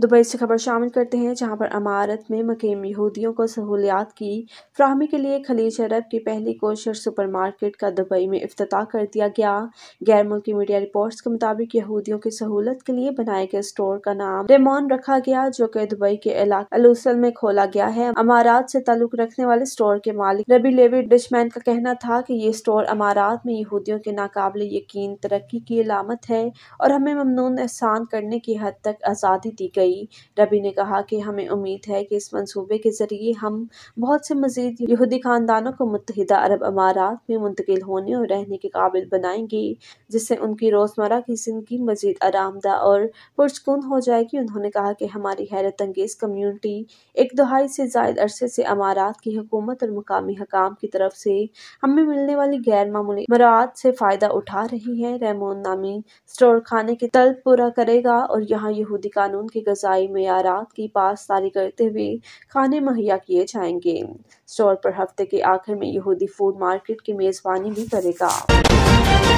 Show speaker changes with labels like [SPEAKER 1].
[SPEAKER 1] Dubai से खबर शामिल करते हैं जहां पर अमारत में मकीम यहूदियों को सहूलियात की फ्राहमी के लिए खलीज अरब की पहली कोशर सुपरमार्केट का दुबई में अफ्ताह कर दिया गया गैर मुल्की मीडिया रिपोर्ट्स के मुताबिक यहूदियों की सहूलत के लिए बनाए गए स्टोर का नाम रेमोन रखा गया जो कि दुबई के इलाके अलूसल में खोला गया है अमारात से ताल्लुक रखने वाले स्टोर के मालिक रबी लेवी डिशमैन का कहना था कि ये स्टोर अमारात में यहूदियों के नाकाबले यकीन तरक्की की अलामत है और हमें ममनून एहसान करने की हद तक आज़ादी दी गई गई रबी ने कहा कि हमें उम्मीद है कि इस मंसूबे के ज़रिए हम बहुत से मजीद यहूदी ख़ानदानों को मुतहदा अरब अमारात में मुंतकिल होने और रहने के काबिल बनाएंगे जिससे उनकी रोज़मर्रा की ज़िंदगी मज़ीद आरामदा और पुरसकून हो जाएगी उन्होंने कहा कि हमारी हैरत अंगेज़ कम्यूनिटी एक दहाई से जायद अरसे से अमारात की हकूमत और मुकामी हकाम की तरफ से हमें मिलने वाली गैर मामूली मराहत से फ़ायदा उठा रही है रेमोन नामी स्टोर खाने की तलब पूरा करेगा और यहाँ यहूदी कानून की गजाई मैारात की पासदारी करते हुए खाने मुहैया किए जाएंगे स्टोर पर हफ्ते के आखिर में यहूदी फूड मार्केट की मेज़बानी भी करेगा